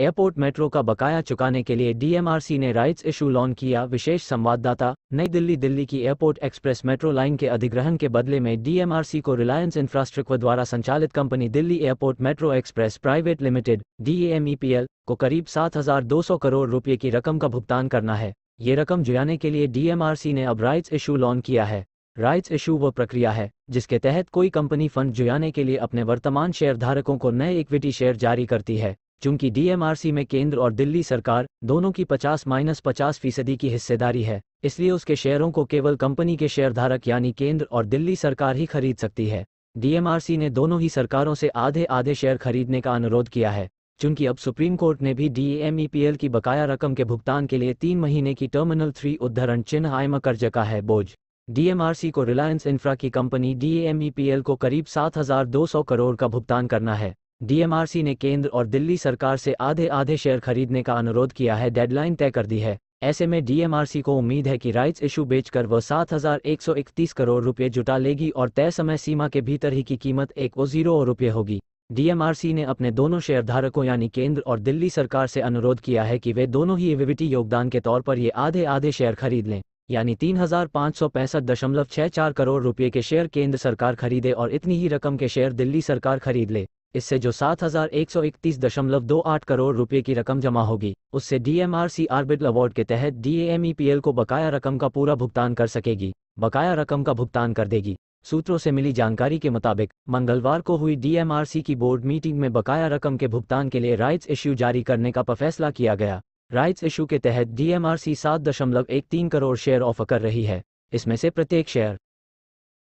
airport metro का बकाया चुकाने के लिए डीएमआरसी ने राइट्स इशू लॉन्च किया विशेष संवाददाता नई दिल्ली दिल्ली की एयरपोर्ट एक्सप्रेस मेट्रो लाइन के अधिग्रहण के बदले में डीएमआरसी को रिलायंस इंफ्रास्ट्रक्चर द्वारा संचालित company Delhi airport metro express private limited DMEPL को करीब सात करोड़ रुपये की रकम का भुगतान करना है ये रकम जुटाने के लिए डीएमआरसी ने अब राइट्स इशू लॉन्च किया है राइट्स इशू वो प्रक्रिया है जिसके तहत कोई कंपनी फंड जुटाने के लिए अपने वर्तमान शेयरधारकों को नए इक्विटी शेयर जारी करती है चूंकि डीएमआरसी में केंद्र और दिल्ली सरकार दोनों की 50 माइनस पचास फीसदी की हिस्सेदारी है इसलिए उसके शेयरों को केवल कंपनी के शेयरधारक यानी केंद्र और दिल्ली सरकार ही खरीद सकती है डीएमआरसी ने दोनों ही सरकारों से आधे आधे शेयर खरीदने का अनुरोध किया है चूंकि अब सुप्रीम कोर्ट ने भी डीएमईपीएल e की बकाया रकम के भुगतान के लिए तीन महीने की टर्मिनल थ्री उद्धरण चिन्ह आयम कर का है बोझ डीएमआरसी को रिलायंस इंफ्रा की कंपनी डीएमईपीएल e को करीब 7,200 करोड़ का भुगतान करना है डीएमआरसी ने केंद्र और दिल्ली सरकार से आधे आधे शेयर खरीदने का अनुरोध किया है डेडलाइन तय कर दी है ऐसे में डीएमआरसी को उम्मीद है कि राइट्स इशू बेचकर वह 7,131 करोड़ रुपए जुटा लेगी और तय समय सीमा के भीतर ही की कीमत एक ओ जीरो रुपये होगी डीएमआरसी ने अपने दोनों शेयरधारकों यानी केंद्र और दिल्ली सरकार से अनुरोध किया है कि वे दोनों ही इविविटी योगदान के तौर पर ये आधे आधे शेयर खरीद लें यानी तीन हजार पाँच सौ पैंसठ दशमलव चार करोड़ रुपये के शेयर केंद्र सरकार खरीदे और इतनी ही रकम के शेयर दिल्ली सरकार खरीद ले इससे जो आठ करोड़ रुपए की रकम जमा होगी उससे डीएमआरसी आर्बिट अवार्ड के तहत डीएमईपीएल e को बकाया रकम का पूरा भुगतान कर सकेगी बकाया रकम का भुगतान कर देगी सूत्रों से मिली जानकारी के मुताबिक मंगलवार को हुई डीएमआरसी की बोर्ड मीटिंग में बकाया रकम के भुगतान के लिए राइट्स इश्यू जारी करने का फैसला किया गया राइट्स इशू के तहत डीएमआरसी सात दशमलव एक तीन करोड़ शेयर ऑफर कर रही है इसमें से प्रत्येक शेयर